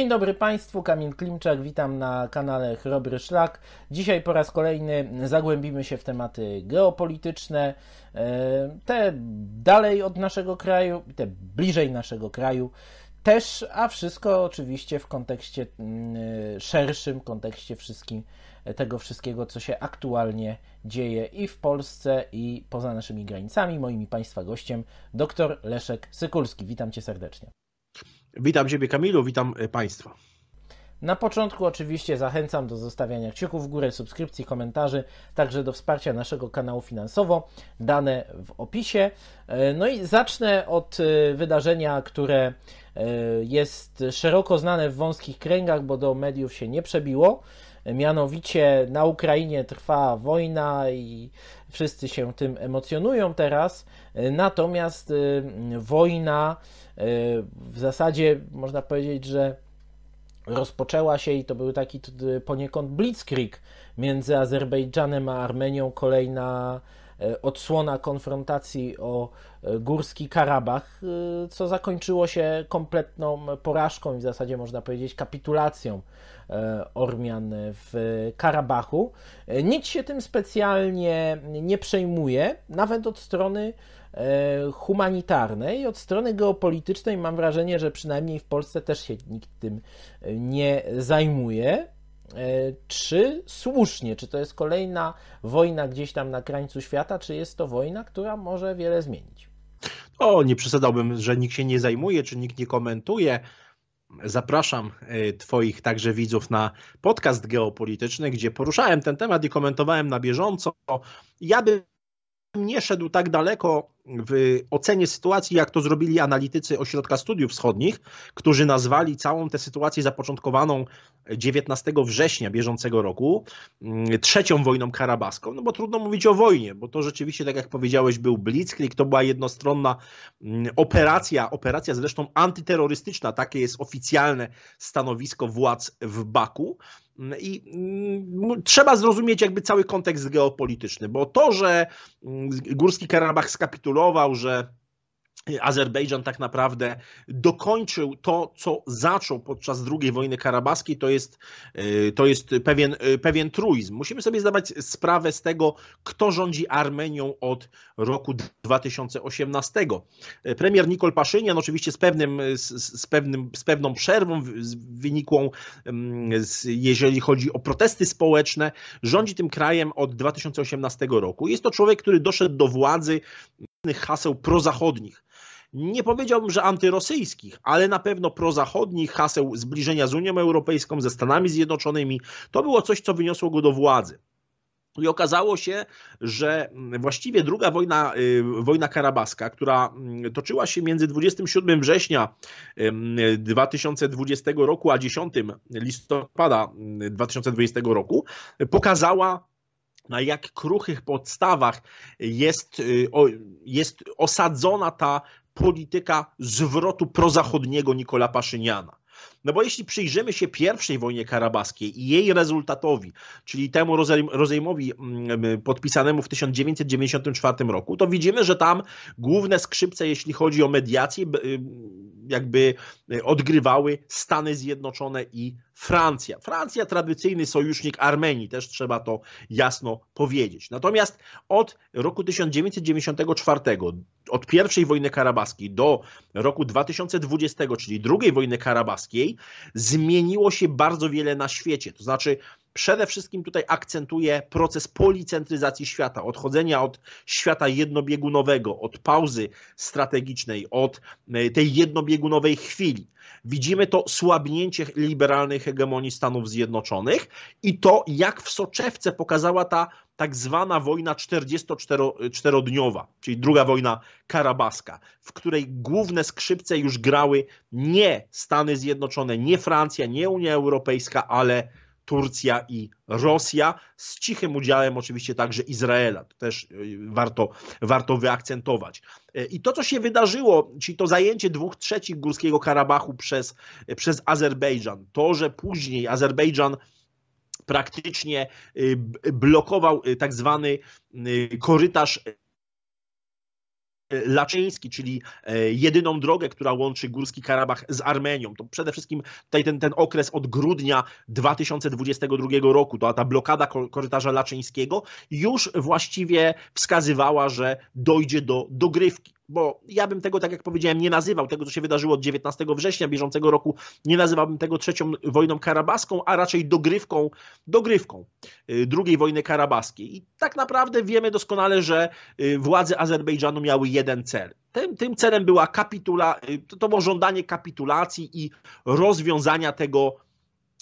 Dzień dobry Państwu, Kamil Klimczak, witam na kanale Chrobry Szlak. Dzisiaj po raz kolejny zagłębimy się w tematy geopolityczne, e, te dalej od naszego kraju, te bliżej naszego kraju też, a wszystko oczywiście w kontekście mm, e, szerszym, kontekście wszystkim, e, tego wszystkiego, co się aktualnie dzieje i w Polsce, i poza naszymi granicami. Moim Państwa gościem dr Leszek Sykulski. Witam Cię serdecznie. Witam Ciebie Kamilu, witam e, Państwa. Na początku oczywiście zachęcam do zostawiania kciuków w górę, subskrypcji, komentarzy, także do wsparcia naszego kanału finansowo, dane w opisie. E, no i zacznę od e, wydarzenia, które jest szeroko znane w wąskich kręgach, bo do mediów się nie przebiło. Mianowicie na Ukrainie trwa wojna i wszyscy się tym emocjonują teraz, natomiast y, wojna y, w zasadzie można powiedzieć, że rozpoczęła się i to był taki poniekąd blitzkrieg między Azerbejdżanem a Armenią, kolejna E, odsłona konfrontacji o e, Górski Karabach, e, co zakończyło się kompletną porażką i w zasadzie można powiedzieć kapitulacją Ormian w Karabachu. Nikt się tym specjalnie nie przejmuje, nawet od strony humanitarnej, od strony geopolitycznej mam wrażenie, że przynajmniej w Polsce też się nikt tym nie zajmuje. E, czy słusznie, czy to jest kolejna wojna gdzieś tam na krańcu świata, czy jest to wojna, która może wiele zmienić. O, nie przesadałbym, że nikt się nie zajmuje, czy nikt nie komentuje. Zapraszam e, Twoich także widzów na podcast geopolityczny, gdzie poruszałem ten temat i komentowałem na bieżąco. Ja bym nie szedł tak daleko w ocenie sytuacji, jak to zrobili analitycy Ośrodka Studiów Wschodnich, którzy nazwali całą tę sytuację zapoczątkowaną 19 września bieżącego roku mm, trzecią wojną karabaską. No bo trudno mówić o wojnie, bo to rzeczywiście, tak jak powiedziałeś, był blitzkrieg, to była jednostronna mm, operacja, operacja zresztą antyterrorystyczna, takie jest oficjalne stanowisko władz w Baku. I mm, trzeba zrozumieć jakby cały kontekst geopolityczny, bo to, że mm, Górski Karabach skapitulował, że Azerbejdżan tak naprawdę dokończył to, co zaczął podczas II wojny karabaskiej, to jest, e, to jest pewien, e, pewien truizm. Musimy sobie zdawać sprawę z tego, kto rządzi Armenią od roku 2018. E, premier Nikol Paszynian, oczywiście z, pewnym, z, z pewnym, z pewną przerwą wynikłą, mm, jeżeli chodzi o protesty społeczne, rządzi tym krajem od 2018 roku. Jest to człowiek, który doszedł do władzy haseł prozachodnich nie powiedziałbym, że antyrosyjskich, ale na pewno prozachodnich haseł zbliżenia z Unią Europejską, ze Stanami Zjednoczonymi. To było coś, co wyniosło go do władzy. I okazało się, że właściwie druga wojna, y, wojna karabaska, która y, toczyła się między 27 września 2020 y, roku a 10 listopada 2020 roku, pokazała na jak kruchych podstawach jest, jest osadzona ta polityka zwrotu prozachodniego Nikola Paszyniana. No bo jeśli przyjrzymy się pierwszej wojnie karabaskiej i jej rezultatowi, czyli temu rozejmowi mm, y, podpisanemu w 1994 roku, to widzimy, że tam główne skrzypce, jeśli chodzi o mediację, y, jakby e, odgrywały Stany Zjednoczone i Francja. Francja tradycyjny sojusznik Armenii, też trzeba to jasno powiedzieć. Natomiast od roku 1994, od pierwszej wojny karabaskiej do roku 2020, czyli drugiej wojny karabaskiej, zmieniło się bardzo wiele na świecie. To znaczy przede wszystkim tutaj akcentuje proces policentryzacji świata, odchodzenia od świata jednobiegunowego, od pauzy strategicznej, od e, tej jednobiegunowej chwili. Widzimy to słabnięcie liberalnej hegemonii Stanów Zjednoczonych i to, jak w soczewce pokazała ta tak zwana wojna 44-dniowa, e, czyli druga wojna karabaska, w której główne skrzypce już grały nie Stany Zjednoczone, nie Francja, nie Unia Europejska, ale Turcja i Rosja, z cichym udziałem oczywiście także Izraela. To też e, warto, warto wyakcentować. E, I to, co się wydarzyło, czyli to zajęcie dwóch trzecich Górskiego Karabachu przez, e, przez Azerbejdżan, to, że później Azerbejdżan praktycznie blokował tak zwany korytarz E, Laczyński, czyli e, jedyną drogę, która łączy Górski Karabach z Armenią. To przede wszystkim tutaj ten, ten okres od grudnia 2022 roku, to ta blokada korytarza Laczyńskiego już właściwie wskazywała, że dojdzie do dogrywki bo ja bym tego, tak jak powiedziałem, nie nazywał, tego co się wydarzyło od 19 września bieżącego roku, nie nazywałbym tego trzecią wojną karabaską, a raczej dogrywką, dogrywką y, II wojny karabaskiej. I tak naprawdę wiemy doskonale, że y, władze Azerbejdżanu miały jeden cel. Tym, tym celem była kapitula, y, to było żądanie kapitulacji i rozwiązania tego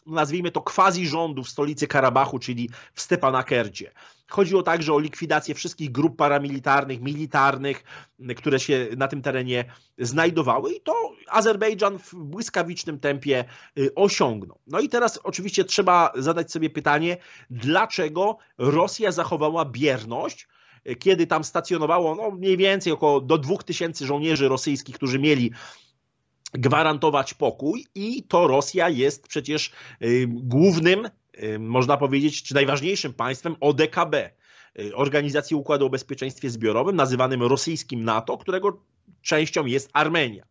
nazwijmy to quasi rządu w stolicy Karabachu, czyli w Stepanakerdzie. Chodziło także o likwidację wszystkich grup paramilitarnych, militarnych, które się na tym terenie znajdowały i to Azerbejdżan w błyskawicznym tempie y, osiągnął. No i teraz oczywiście trzeba zadać sobie pytanie, dlaczego Rosja zachowała bierność, y, kiedy tam stacjonowało no, mniej więcej około do 2000 żołnierzy rosyjskich, którzy mieli gwarantować pokój i to Rosja jest przecież y, głównym, y, można powiedzieć, czy najważniejszym państwem ODKB. Y, Organizacji Układu o Bezpieczeństwie Zbiorowym, nazywanym rosyjskim NATO, którego częścią jest Armenia.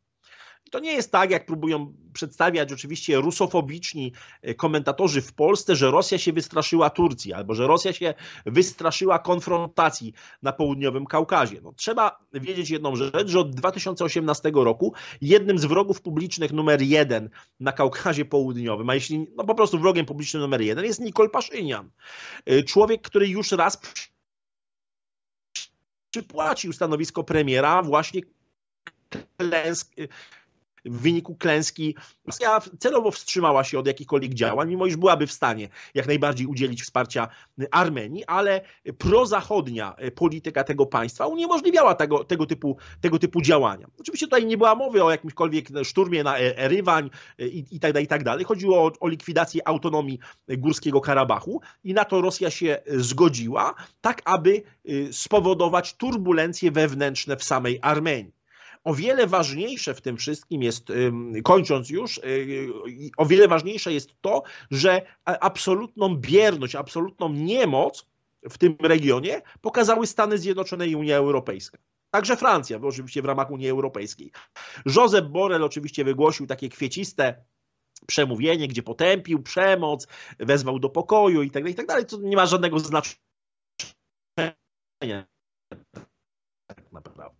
To nie jest tak, jak próbują przedstawiać oczywiście rusofobiczni e, komentatorzy w Polsce, że Rosja się wystraszyła Turcji albo że Rosja się wystraszyła konfrontacji na południowym Kaukazie. No, trzeba wiedzieć jedną rzecz, że od 2018 roku jednym z wrogów publicznych numer jeden na Kaukazie Południowym, a jeśli no, po prostu wrogiem publicznym numer jeden jest Nikol Paszynian. E, człowiek, który już raz przypłacił stanowisko premiera właśnie klęsk, w wyniku klęski Rosja celowo wstrzymała się od jakichkolwiek działań, mimo iż byłaby w stanie jak najbardziej udzielić wsparcia Armenii, ale prozachodnia polityka tego państwa uniemożliwiała tego, tego, typu, tego typu działania. Oczywiście tutaj nie była mowy o jakimkolwiek szturmie na e, Erywań e, i, tak dalej, i tak dalej. Chodziło o, o likwidację autonomii Górskiego Karabachu i na to Rosja się zgodziła, tak aby e, spowodować turbulencje wewnętrzne w samej Armenii. O wiele ważniejsze w tym wszystkim jest, kończąc już, y, y, o wiele ważniejsze jest to, że absolutną bierność, absolutną niemoc w tym regionie pokazały Stany Zjednoczone i Unia Europejska. Także Francja, oczywiście w ramach Unii Europejskiej. Josep Borrell oczywiście wygłosił takie kwieciste przemówienie, gdzie potępił przemoc, wezwał do pokoju i tak dalej, i tak dalej, co nie ma żadnego znaczenia tak naprawdę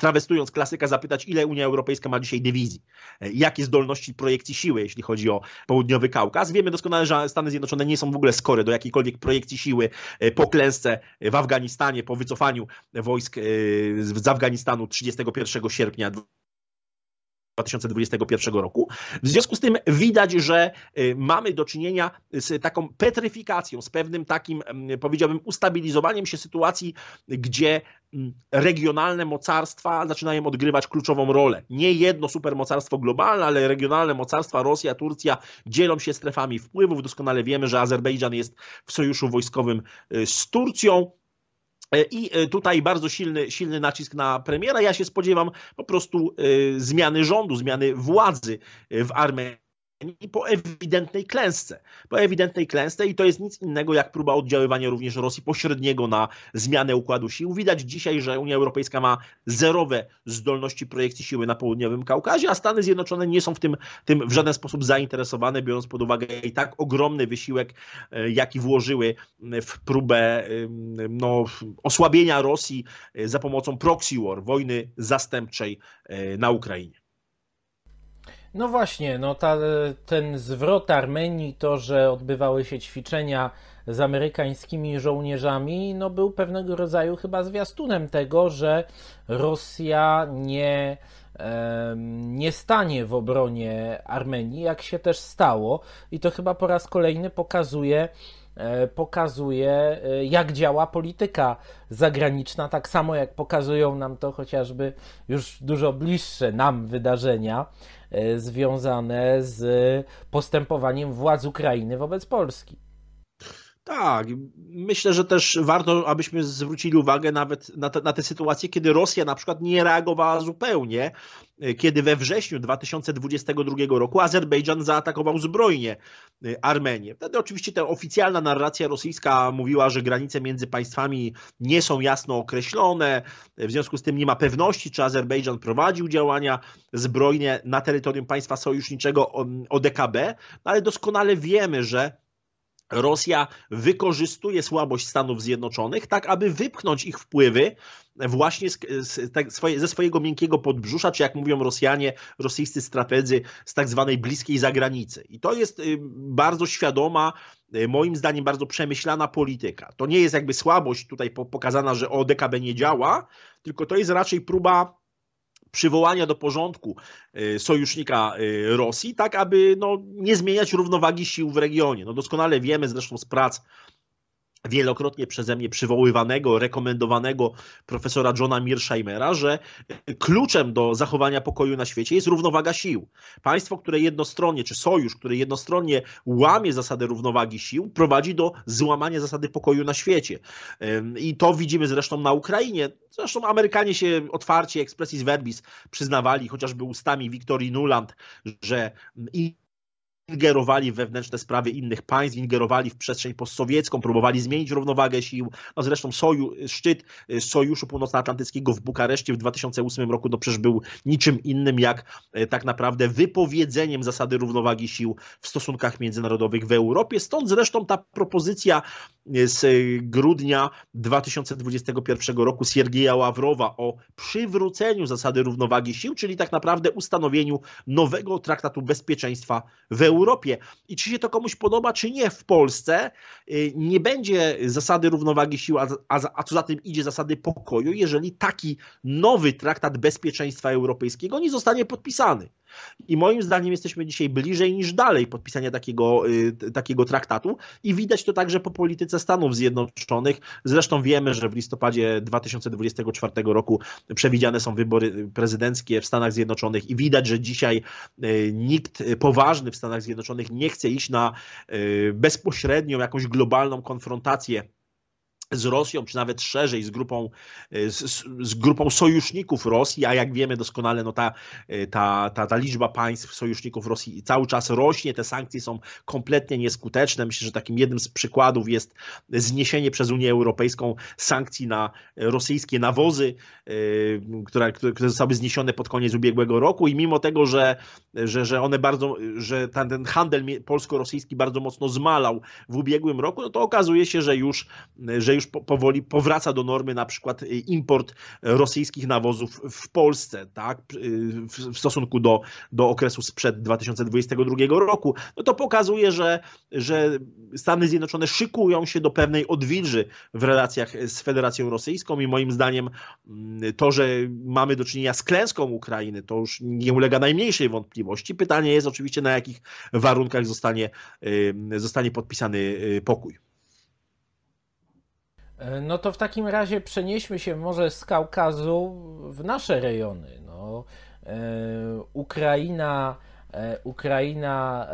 trawestując klasyka, zapytać, ile Unia Europejska ma dzisiaj dywizji, e, jakie zdolności projekcji siły, jeśli chodzi o południowy Kaukaz. Wiemy doskonale, że Stany Zjednoczone nie są w ogóle skore do jakiejkolwiek projekcji siły e, po klęsce e, w Afganistanie, po wycofaniu wojsk z Afganistanu 31 sierpnia 2021 roku. W związku z tym widać, że y, mamy do czynienia z taką petryfikacją, z pewnym takim, mm, powiedziałbym, ustabilizowaniem się sytuacji, gdzie mm, regionalne mocarstwa zaczynają odgrywać kluczową rolę. Nie jedno supermocarstwo globalne, ale regionalne mocarstwa Rosja, Turcja dzielą się strefami wpływów. Doskonale wiemy, że Azerbejdżan jest w sojuszu wojskowym y, z Turcją. E, I e, tutaj bardzo silny, silny nacisk na premiera. Ja się spodziewam po prostu e, zmiany rządu, zmiany władzy w Armenii po ewidentnej klęsce. Po ewidentnej klęsce i to jest nic innego jak próba oddziaływania również Rosji pośredniego na zmianę układu sił. Widać dzisiaj, że Unia Europejska ma zerowe zdolności projekcji siły na południowym Kaukazie, a Stany Zjednoczone nie są w tym, tym w żaden sposób zainteresowane, biorąc pod uwagę i tak ogromny wysiłek, e, jaki włożyły w próbę no, osłabienia Rosji e, za pomocą proxy war, wojny zastępczej e, na Ukrainie. No właśnie, no ta, e, ten zwrot Armenii, to, że odbywały się ćwiczenia z amerykańskimi żołnierzami, no był pewnego rodzaju chyba zwiastunem tego, że Rosja nie, e, nie stanie w obronie Armenii, jak się też stało. I to chyba po raz kolejny pokazuje, E, pokazuje, e, jak działa polityka zagraniczna, tak samo jak pokazują nam to chociażby już dużo bliższe nam wydarzenia e, związane z postępowaniem władz Ukrainy wobec Polski. Tak, myślę, że też warto, abyśmy zwrócili uwagę nawet na te, na te sytuacje, kiedy Rosja na przykład nie reagowała zupełnie, e, kiedy we wrześniu 2022 roku Azerbejdżan zaatakował zbrojnie e, Armenię. Wtedy oczywiście ta oficjalna narracja rosyjska mówiła, że granice między państwami nie są jasno określone, e, w związku z tym nie ma pewności, czy Azerbejdżan prowadził działania zbrojne na terytorium państwa sojuszniczego ODKB, no ale doskonale wiemy, że Rosja wykorzystuje słabość Stanów Zjednoczonych, tak aby wypchnąć ich wpływy właśnie z, z, tak swoje, ze swojego miękkiego podbrzusza, czy jak mówią Rosjanie, rosyjscy strategzy z tak zwanej bliskiej zagranicy. I to jest y, bardzo świadoma, y, moim zdaniem bardzo przemyślana polityka. To nie jest jakby słabość tutaj pokazana, że ODKB nie działa, tylko to jest raczej próba przywołania do porządku y, sojusznika y, Rosji, tak aby no, nie zmieniać równowagi sił w regionie. No, doskonale wiemy zresztą z prac wielokrotnie przeze mnie przywoływanego, rekomendowanego profesora Johna Mearsheimera, że kluczem do zachowania pokoju na świecie jest równowaga sił. Państwo, które jednostronnie, czy sojusz, który jednostronnie łamie zasadę równowagi sił, prowadzi do złamania zasady pokoju na świecie. I to widzimy zresztą na Ukrainie. Zresztą Amerykanie się otwarcie, expressis verbis przyznawali, chociażby ustami Wiktorii Nuland, że ingerowali w wewnętrzne sprawy innych państw, ingerowali w przestrzeń postsowiecką, próbowali zmienić równowagę sił. No zresztą soju, szczyt y, Sojuszu Północnoatlantyckiego w Bukareszcie w 2008 roku to no przecież był niczym innym jak y, tak naprawdę wypowiedzeniem zasady równowagi sił w stosunkach międzynarodowych w Europie. Stąd zresztą ta propozycja z e, grudnia 2021 roku Siergieja Ławrowa o przywróceniu zasady równowagi sił, czyli tak naprawdę ustanowieniu nowego traktatu bezpieczeństwa w Europie. I czy się to komuś podoba, czy nie, w Polsce e, nie będzie zasady równowagi sił, a, a, a co za tym idzie zasady pokoju, jeżeli taki nowy traktat bezpieczeństwa europejskiego nie zostanie podpisany. I moim zdaniem jesteśmy dzisiaj bliżej niż dalej podpisania takiego, y, takiego traktatu i widać to także po polityce Stanów Zjednoczonych. Zresztą wiemy, że w listopadzie 2024 roku przewidziane są wybory prezydenckie w Stanach Zjednoczonych i widać, że dzisiaj y, nikt poważny w Stanach Zjednoczonych nie chce iść na y, bezpośrednią jakąś globalną konfrontację z Rosją, czy nawet szerzej, z grupą, e, z, z, grupą sojuszników Rosji, a jak wiemy doskonale, no ta, e, ta, ta, ta liczba państw sojuszników Rosji cały czas rośnie, te sankcje są kompletnie nieskuteczne. Myślę, że takim jednym z przykładów jest zniesienie przez Unię Europejską sankcji na rosyjskie nawozy, e, które, które zostały zniesione pod koniec ubiegłego roku i mimo tego, że, że, że one bardzo, że ten handel polsko-rosyjski bardzo mocno zmalał w ubiegłym roku, no to okazuje się, że już, że już już powoli powraca do normy na przykład y, import rosyjskich nawozów w Polsce, tak, y, w stosunku do, do okresu sprzed 2022 roku, no to pokazuje, że, że Stany Zjednoczone szykują się do pewnej odwilży w relacjach z Federacją Rosyjską i moim zdaniem mm, to, że mamy do czynienia z klęską Ukrainy, to już nie ulega najmniejszej wątpliwości. Pytanie jest oczywiście, na jakich warunkach zostanie, y, zostanie podpisany pokój. E, no to w takim razie przenieśmy się może z Kaukazu w nasze rejony. No, e, Ukraina, e, Ukraina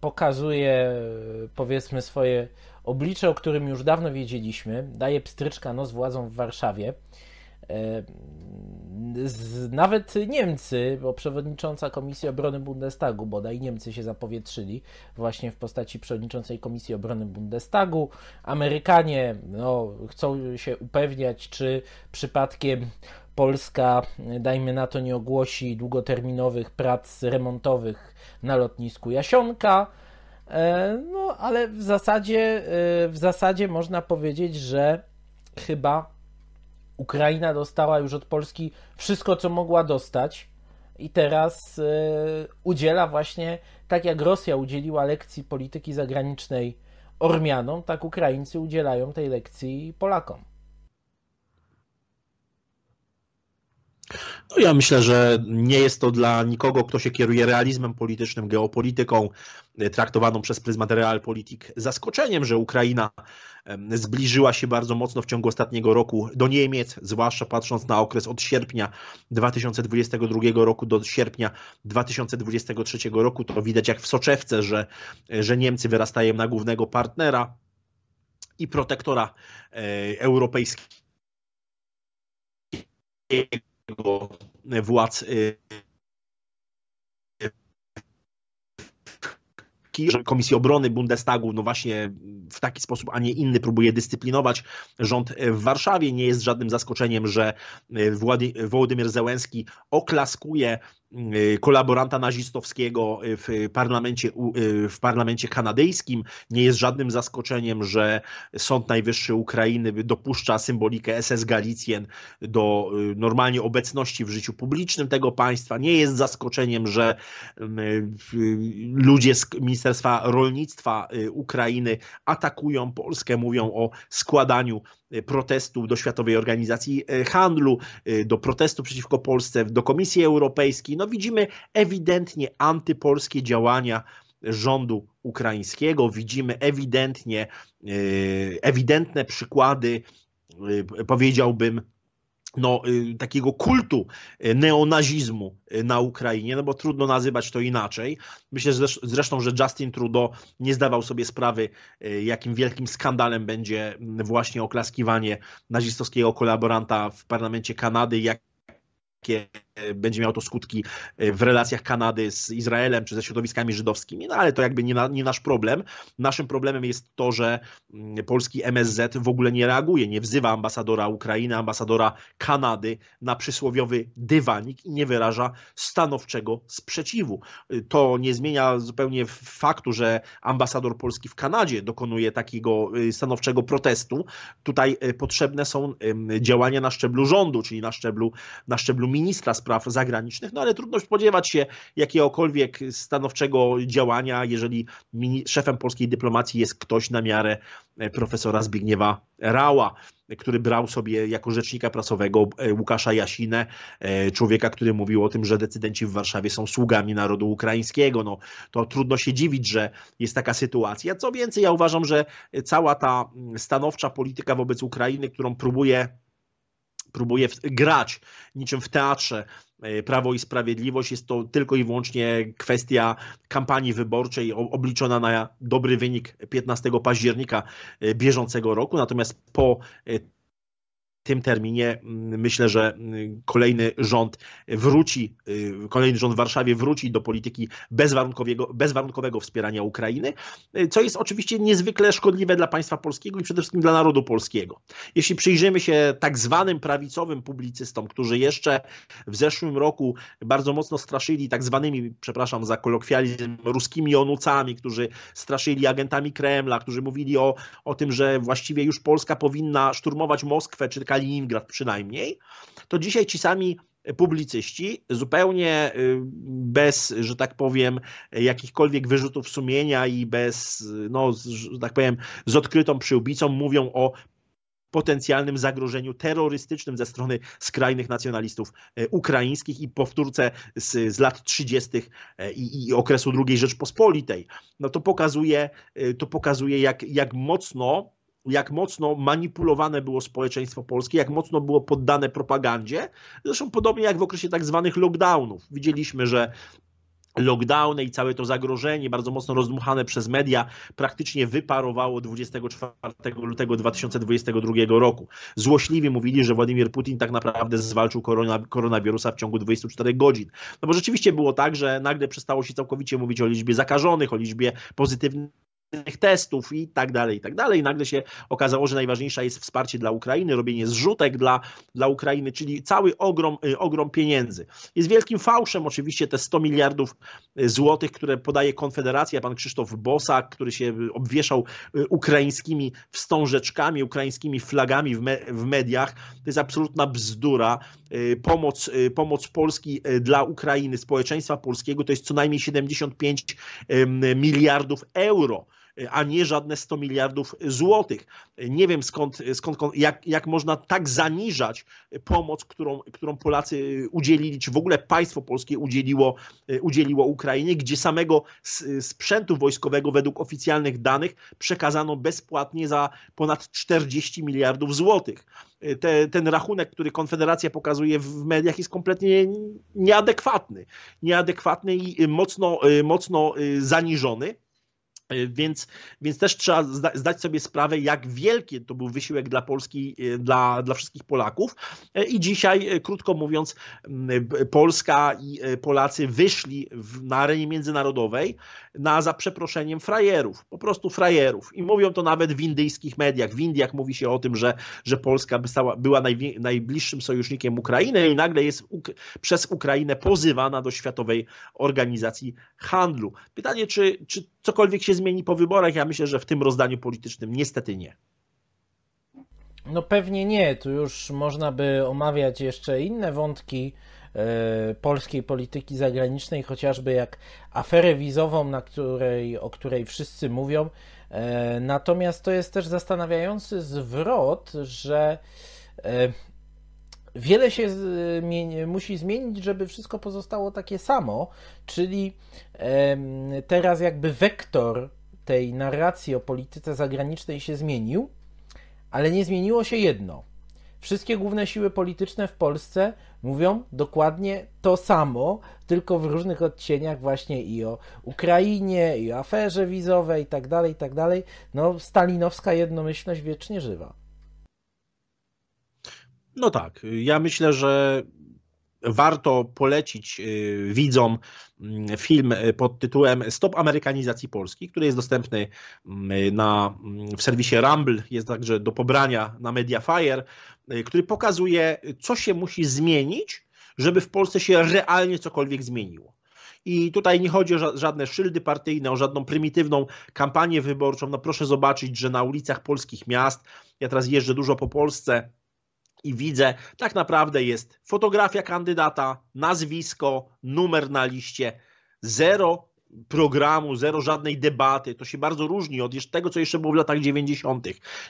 pokazuje powiedzmy swoje oblicze, o którym już dawno wiedzieliśmy. Daje pstryczka no, z władzą w Warszawie z, nawet Niemcy, bo przewodnicząca Komisji Obrony Bundestagu bodaj Niemcy się zapowietrzyli właśnie w postaci przewodniczącej Komisji Obrony Bundestagu. Amerykanie no, chcą się upewniać, czy przypadkiem Polska, dajmy na to, nie ogłosi długoterminowych prac remontowych na lotnisku Jasionka. E, no, ale w zasadzie, e, w zasadzie można powiedzieć, że chyba Ukraina dostała już od Polski wszystko, co mogła dostać, i teraz e, udziela właśnie, tak jak Rosja udzieliła lekcji polityki zagranicznej Ormianom, tak Ukraińcy udzielają tej lekcji Polakom. No ja myślę, że nie jest to dla nikogo, kto się kieruje realizmem politycznym, geopolityką e, traktowaną przez pryzmat realpolitik zaskoczeniem, że Ukraina zbliżyła się bardzo mocno w ciągu ostatniego roku do Niemiec, zwłaszcza patrząc na okres od sierpnia 2022 roku do sierpnia 2023 roku. To widać jak w soczewce, że, że Niemcy wyrastają na głównego partnera i protektora e, europejskiego władz y, że Komisji Obrony Bundestagu, no właśnie w taki sposób, a nie inny, próbuje dyscyplinować rząd w Warszawie. Nie jest żadnym zaskoczeniem, że y, Władimir Zełenski oklaskuje Y, kolaboranta nazistowskiego w parlamencie, y, w parlamencie kanadyjskim. Nie jest żadnym zaskoczeniem, że Sąd Najwyższy Ukrainy dopuszcza symbolikę SS Galicjen do y, normalnej obecności w życiu publicznym tego państwa. Nie jest zaskoczeniem, że mm, ludzie z Ministerstwa Rolnictwa Ukrainy atakują Polskę, mówią o składaniu protestu do Światowej Organizacji e, Handlu, e, do protestu przeciwko Polsce, do Komisji Europejskiej. No widzimy ewidentnie antypolskie działania rządu ukraińskiego, widzimy ewidentnie, e, ewidentne przykłady, powiedziałbym, no, y, takiego kultu y, neonazizmu y, na Ukrainie, no bo trudno nazywać to inaczej. Myślę zresztą, że Justin Trudeau nie zdawał sobie sprawy, jakim wielkim skandalem będzie mm, właśnie oklaskiwanie nazistowskiego kolaboranta w parlamencie Kanady, jakie będzie miało to skutki e, w relacjach Kanady z Izraelem czy ze środowiskami żydowskimi, no ale to jakby nie, na, nie nasz problem. Naszym problemem jest to, że mm, polski MSZ w ogóle nie reaguje, nie wzywa ambasadora Ukrainy, ambasadora Kanady na przysłowiowy dywanik i nie wyraża stanowczego sprzeciwu. E, to nie zmienia zupełnie faktu, że ambasador Polski w Kanadzie dokonuje takiego e, stanowczego protestu. Tutaj potrzebne są działania na szczeblu rządu, czyli na szczeblu, na szczeblu ministra sprawiedliwości spraw zagranicznych, no ale trudno spodziewać się jakiegokolwiek stanowczego działania, jeżeli szefem polskiej dyplomacji jest ktoś na miarę e, profesora Zbigniewa Rała który brał sobie jako rzecznika prasowego e, Łukasza Jasinę, e, człowieka, który mówił o tym, że decydenci w Warszawie są sługami narodu ukraińskiego. No, to trudno się dziwić, że jest taka sytuacja. Co więcej, ja uważam, że cała ta mm, stanowcza polityka wobec Ukrainy, którą próbuje próbuje w, grać niczym w teatrze e, Prawo i Sprawiedliwość. Jest to tylko i wyłącznie kwestia kampanii wyborczej obliczona na dobry wynik 15 października e, bieżącego roku. Natomiast po e, tym terminie mm, myślę, że mm, kolejny rząd wróci, y, kolejny rząd w Warszawie wróci do polityki bezwarunkowego, bezwarunkowego wspierania Ukrainy, y, co jest oczywiście niezwykle szkodliwe dla państwa polskiego i przede wszystkim dla narodu polskiego. Jeśli przyjrzymy się tak zwanym prawicowym publicystom, którzy jeszcze w zeszłym roku bardzo mocno straszyli tak zwanymi, przepraszam za kolokwializm, ruskimi onucami, którzy straszyli agentami Kremla, którzy mówili o, o tym, że właściwie już Polska powinna szturmować Moskwę czy Kaliningrad przynajmniej, to dzisiaj ci sami publicyści zupełnie y, bez, że tak powiem, jakichkolwiek wyrzutów sumienia i bez, no, że tak powiem, z odkrytą przyłbicą mówią o potencjalnym zagrożeniu terrorystycznym ze strony skrajnych nacjonalistów y, ukraińskich i powtórce z, z lat 30. Y, I, i, okresu II Rzeczpospolitej. No to pokazuje, to pokazuje jak, jak mocno jak mocno manipulowane było społeczeństwo polskie, jak mocno było poddane propagandzie. Zresztą podobnie jak w okresie tak zwanych lockdownów. Widzieliśmy, że lockdowny i całe to zagrożenie, bardzo mocno rozdmuchane przez media, praktycznie wyparowało 24 lutego 2022 roku. Złośliwi mówili, że Władimir Putin tak naprawdę zwalczył koronawirusa w ciągu 24 godzin. No bo rzeczywiście było tak, że nagle przestało się całkowicie mówić o liczbie zakażonych, o liczbie pozytywnych testów i tak dalej, i tak dalej. Nagle się okazało, że najważniejsze jest wsparcie dla Ukrainy, robienie zrzutek dla, dla Ukrainy, czyli cały ogrom, y, ogrom pieniędzy. Jest wielkim fałszem oczywiście te 100 miliardów y, złotych, które podaje Konfederacja, pan Krzysztof Bosak, który się y, obwieszał ukraińskimi wstążeczkami, ukraińskimi flagami w, me, w mediach. To jest absolutna bzdura. Pomoc, pomoc Polski dla Ukrainy, społeczeństwa polskiego to jest co najmniej 75 miliardów euro a nie żadne 100 miliardów złotych. Nie wiem skąd, skąd jak, jak można tak zaniżać pomoc, którą, którą Polacy udzielili, czy w ogóle państwo polskie udzieliło, udzieliło Ukrainie, gdzie samego sprzętu wojskowego według oficjalnych danych przekazano bezpłatnie za ponad 40 miliardów złotych. Te, ten rachunek, który Konfederacja pokazuje w mediach, jest kompletnie nieadekwatny. Nieadekwatny i mocno, mocno y, zaniżony. E, więc, więc też trzeba zdać sobie sprawę, jak wielki to był wysiłek dla Polski, e, dla, dla wszystkich Polaków. E, I dzisiaj, krótko mówiąc, Polska i Polacy wyszli w, na arenie międzynarodowej na za przeproszeniem frajerów, po prostu frajerów. I mówią to nawet w indyjskich mediach. W Indiach mówi się o tym, że, że Polska by stała, była najwi, najbliższym sojusznikiem Ukrainy i nagle jest Uk przez Ukrainę pozywana do Światowej Organizacji Handlu. Pytanie, czy, czy cokolwiek się zmieni po wyborach? Ja myślę, że w tym rozdaniu politycznym niestety nie. No pewnie nie. Tu już można by omawiać jeszcze inne wątki e, polskiej polityki zagranicznej, chociażby jak aferę wizową, na której, o której wszyscy mówią. E, natomiast to jest też zastanawiający zwrot, że e, wiele się zmieni, musi zmienić, żeby wszystko pozostało takie samo, czyli teraz jakby wektor tej narracji o polityce zagranicznej się zmienił, ale nie zmieniło się jedno. Wszystkie główne siły polityczne w Polsce mówią dokładnie to samo, tylko w różnych odcieniach właśnie i o Ukrainie, i o aferze wizowej, i tak dalej, i tak dalej. No, stalinowska jednomyślność wiecznie żywa. No tak, ja myślę, że warto polecić y, widzom mm, film pod tytułem Stop Amerykanizacji Polski, który jest dostępny mm, na, mm, w serwisie Rumble, jest także do pobrania na Mediafire, y, który pokazuje, co się musi zmienić, żeby w Polsce się realnie cokolwiek zmieniło. I tutaj nie chodzi o żadne szyldy partyjne, o żadną prymitywną kampanię wyborczą. No proszę zobaczyć, że na ulicach polskich miast, ja teraz jeżdżę dużo po Polsce, i widzę, tak naprawdę jest fotografia kandydata, nazwisko, numer na liście, zero programu, zero żadnej debaty. To się bardzo różni od tego, co jeszcze było w latach 90.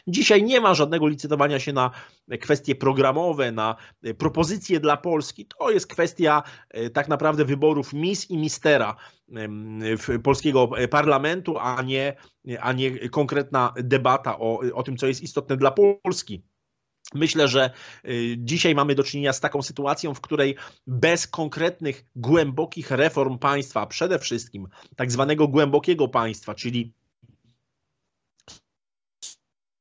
Dzisiaj nie ma żadnego licytowania się na kwestie programowe, na propozycje dla Polski. To jest kwestia e, tak naprawdę wyborów mis i mistera polskiego e, parlamentu, a nie, e, a nie konkretna debata o, o tym, co jest istotne dla Polski. Myślę, że y, dzisiaj mamy do czynienia z taką sytuacją, w której bez konkretnych, głębokich reform państwa, przede wszystkim tak zwanego głębokiego państwa, czyli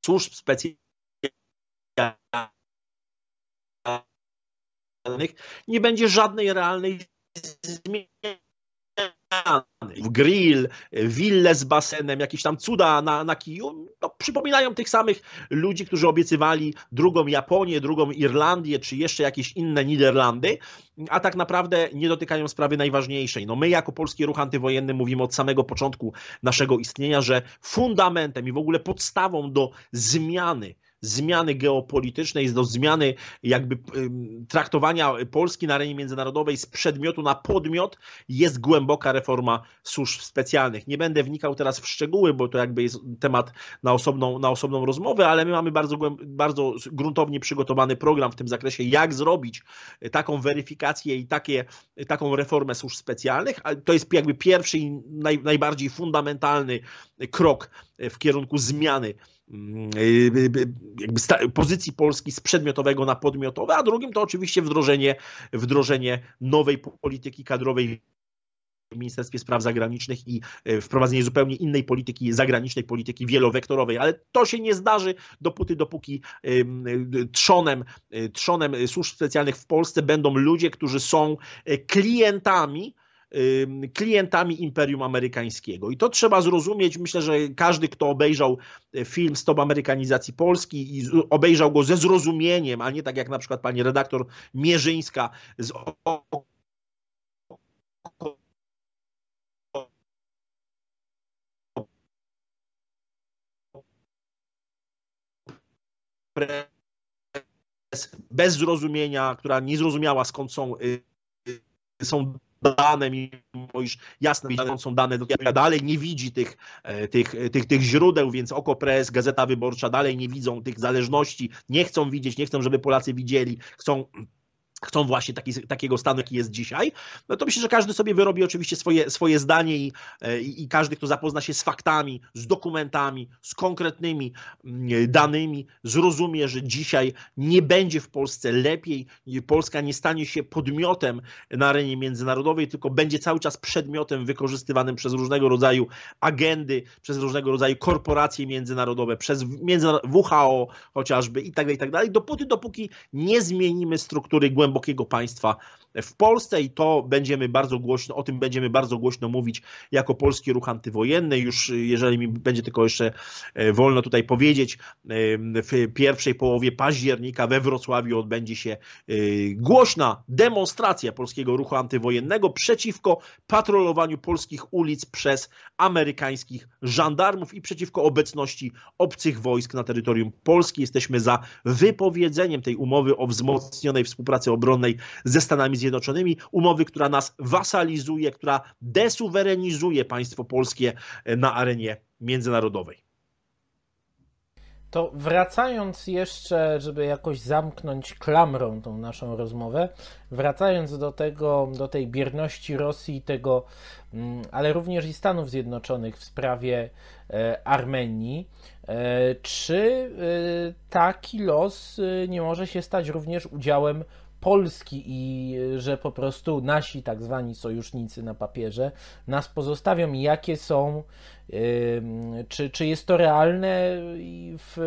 służb specjalnych, nie będzie żadnej realnej zmiany grill, wille z basenem, jakieś tam cuda na, na kiju, no, przypominają tych samych ludzi, którzy obiecywali drugą Japonię, drugą Irlandię, czy jeszcze jakieś inne Niderlandy, a tak naprawdę nie dotykają sprawy najważniejszej. No my jako polski ruch antywojenny mówimy od samego początku naszego istnienia, że fundamentem i w ogóle podstawą do zmiany zmiany geopolitycznej, do zmiany jakby traktowania Polski na arenie międzynarodowej z przedmiotu na podmiot jest głęboka reforma służb specjalnych. Nie będę wnikał teraz w szczegóły, bo to jakby jest temat na osobną, na osobną rozmowę, ale my mamy bardzo, bardzo gruntownie przygotowany program w tym zakresie, jak zrobić taką weryfikację i takie, taką reformę służb specjalnych. To jest jakby pierwszy i naj, najbardziej fundamentalny krok w kierunku zmiany Mm, y, y, y, jakby pozycji Polski z przedmiotowego na podmiotowe, a drugim to oczywiście wdrożenie, wdrożenie nowej polityki kadrowej w Ministerstwie Spraw Zagranicznych i wprowadzenie zupełnie innej polityki zagranicznej, polityki wielowektorowej, ale to się nie zdarzy dopóty, dopóki trzonem, trzonem służb specjalnych w Polsce będą ludzie, którzy są klientami klientami Imperium Amerykańskiego. I to trzeba zrozumieć. Myślę, że każdy, kto obejrzał e, film Stop Amerykanizacji Polski i obejrzał go ze zrozumieniem, a nie tak jak na przykład pani redaktor Mierzyńska z bez zrozumienia, która nie zrozumiała skąd są, y, y, są dane, mimo iż jasne są dane, dalej nie widzi tych, e, tych, tych, tych źródeł, więc Oko Press, Gazeta Wyborcza dalej nie widzą tych zależności, nie chcą widzieć, nie chcą, żeby Polacy widzieli, chcą chcą właśnie taki, takiego stanu, jaki jest dzisiaj, no to myślę, że każdy sobie wyrobi oczywiście swoje, swoje zdanie i, e, i, i każdy, kto zapozna się z faktami, z dokumentami, z konkretnymi mm, e, danymi, zrozumie, że dzisiaj nie będzie w Polsce lepiej, Polska nie stanie się podmiotem na arenie międzynarodowej, tylko będzie cały czas przedmiotem wykorzystywanym przez różnego rodzaju agendy, przez różnego rodzaju korporacje międzynarodowe, przez międzynarod- WHO chociażby i tak dalej, i tak dalej, dopóty, dopóki nie zmienimy struktury głębokiej głębokiego państwa w Polsce i to będziemy bardzo głośno, o tym będziemy bardzo głośno mówić jako polski ruch antywojenny. Już y, jeżeli mi będzie tylko jeszcze y, wolno tutaj powiedzieć, y, w pierwszej połowie października we Wrocławiu odbędzie się głośna demonstracja polskiego ruchu antywojennego przeciwko patrolowaniu polskich ulic przez amerykańskich żandarmów i przeciwko obecności obcych wojsk na terytorium Polski. Jesteśmy za wypowiedzeniem tej umowy o wzmocnionej współpracy obronnej ze Stanami Zjednoczonymi, umowy, która nas wasalizuje, która desuwerenizuje państwo polskie e, na arenie międzynarodowej. To wracając jeszcze, żeby jakoś zamknąć klamrą tą naszą rozmowę, wracając do tego, do tej bierności Rosji, tego, mm, ale również i Stanów Zjednoczonych w sprawie e, Armenii, e, czy taki los nie może się stać również udziałem Polski i e, że po prostu nasi tak zwani sojusznicy na papierze nas pozostawią i jakie są, czy, czy jest to realne i w,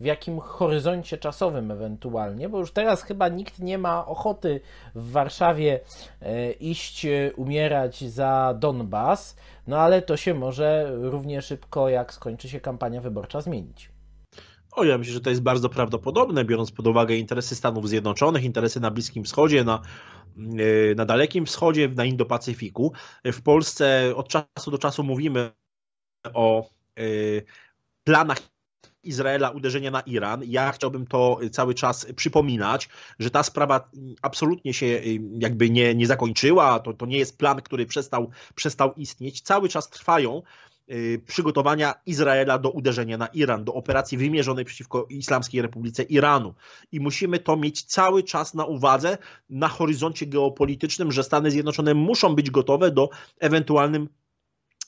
w jakim horyzoncie czasowym ewentualnie, bo już teraz chyba nikt nie ma ochoty w Warszawie e, iść e, umierać za Donbas, no ale to się może równie szybko, jak skończy się kampania wyborcza, zmienić. O, ja myślę, że to jest bardzo prawdopodobne, biorąc pod uwagę interesy Stanów Zjednoczonych, interesy na Bliskim Wschodzie, na, y, na Dalekim Wschodzie, na Indo-Pacyfiku. W Polsce od czasu do czasu mówimy o y, planach Izraela uderzenia na Iran. Ja chciałbym to cały czas przypominać, że ta sprawa absolutnie się y, jakby nie, nie zakończyła. To, to nie jest plan, który przestał, przestał istnieć. Cały czas trwają Y, przygotowania Izraela do uderzenia na Iran, do operacji wymierzonej przeciwko Islamskiej Republice Iranu. I musimy to mieć cały czas na uwadze na horyzoncie geopolitycznym, że Stany Zjednoczone muszą być gotowe do ewentualnym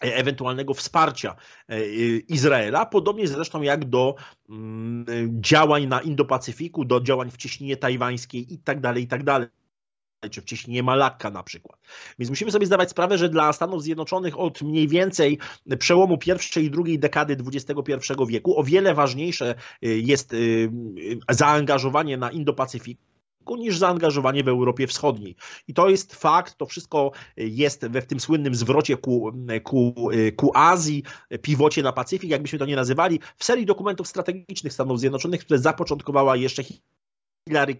e, ewentualnego wsparcia e, y, Izraela, podobnie zresztą jak do mm, y, działań na Indo-Pacyfiku, do działań w cieśninie tajwańskiej tak itd. Tak czy wcześniej nie na przykład. Więc musimy sobie zdawać sprawę, że dla Stanów Zjednoczonych od mniej więcej przełomu pierwszej i drugiej dekady XXI wieku o wiele ważniejsze y, jest y, y, zaangażowanie na Indo-Pacyfik niż zaangażowanie w Europie Wschodniej. I to jest fakt, to wszystko jest we w tym słynnym zwrocie ku, ku, ku Azji, piwocie na Pacyfik, jakbyśmy to nie nazywali, w serii dokumentów strategicznych Stanów Zjednoczonych, które zapoczątkowała jeszcze Hillary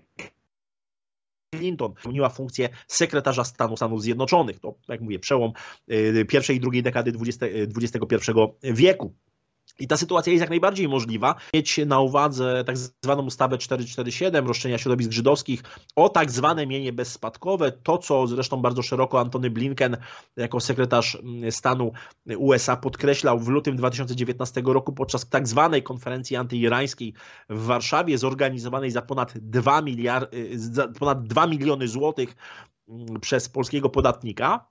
Clinton pełniła funkcję sekretarza stanu Stanów Zjednoczonych. To, jak mówię, przełom y, pierwszej i drugiej dekady XXI y, wieku. I ta sytuacja jest jak najbardziej możliwa. Mieć na uwadze tak zwaną ustawę 447 roszczenia środowisk żydowskich o tak zwane mienie bezspadkowe, to co zresztą bardzo szeroko Antony Blinken jako sekretarz mm, stanu USA podkreślał w lutym 2019 roku podczas tak zwanej konferencji antyirańskiej w Warszawie zorganizowanej za ponad 2, miliard, y, za ponad 2 miliony złotych mm, przez polskiego podatnika.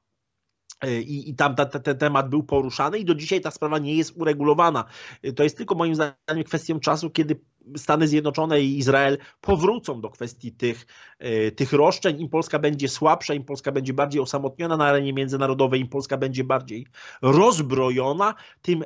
E, I, i tam ta, ta, ten temat był poruszany, i do dzisiaj ta sprawa nie jest uregulowana. E, to jest tylko moim zdaniem kwestią czasu, kiedy Stany Zjednoczone i Izrael powrócą do kwestii tych, e, tych roszczeń. Im Polska będzie słabsza, im Polska będzie bardziej osamotniona na arenie międzynarodowej, im Polska będzie bardziej rozbrojona, tym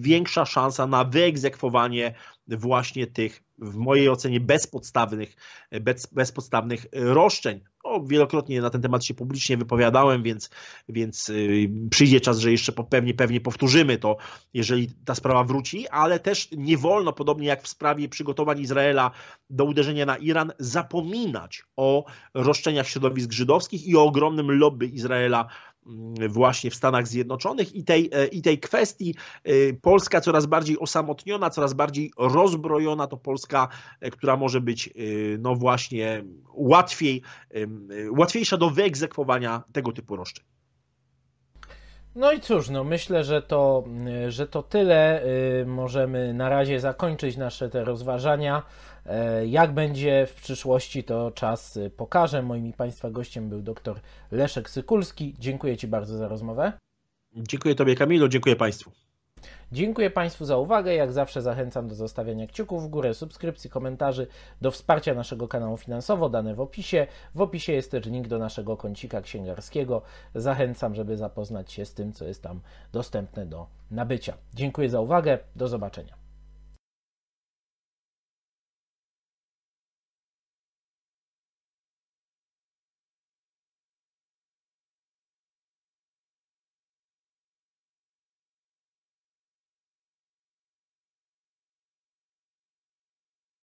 większa szansa na wyegzekwowanie właśnie tych, w mojej ocenie, bezpodstawnych, bez, bezpodstawnych roszczeń no, wielokrotnie na ten temat się publicznie wypowiadałem, więc, więc y, przyjdzie czas, że jeszcze pewnie, pewnie powtórzymy to, jeżeli ta sprawa wróci, ale też nie wolno, podobnie jak w sprawie przygotowań Izraela do uderzenia na Iran, zapominać o roszczeniach środowisk żydowskich i o ogromnym lobby Izraela Mm, właśnie w Stanach Zjednoczonych i tej, e, i tej kwestii e, Polska coraz bardziej osamotniona, coraz bardziej rozbrojona to Polska, e, która może być no właśnie łatwiej, łatwiejsza do wyegzekwowania tego typu roszczeń. No i cóż, no myślę, że to, że to tyle. Możemy na razie zakończyć nasze te rozważania. E, jak będzie w przyszłości, to czas y, pokaże. Moim i Państwa gościem był dr Leszek Sykulski. Dziękuję Ci bardzo za rozmowę. Dziękuję Tobie, Kamilu, dziękuję Państwu. Dziękuję Państwu za uwagę. Jak zawsze zachęcam do zostawiania kciuków w górę, subskrypcji, komentarzy, do wsparcia naszego kanału finansowo, dane w opisie. W opisie jest też link do naszego kącika księgarskiego. Zachęcam, żeby zapoznać się z tym, co jest tam dostępne do nabycia. Dziękuję za uwagę. Do zobaczenia.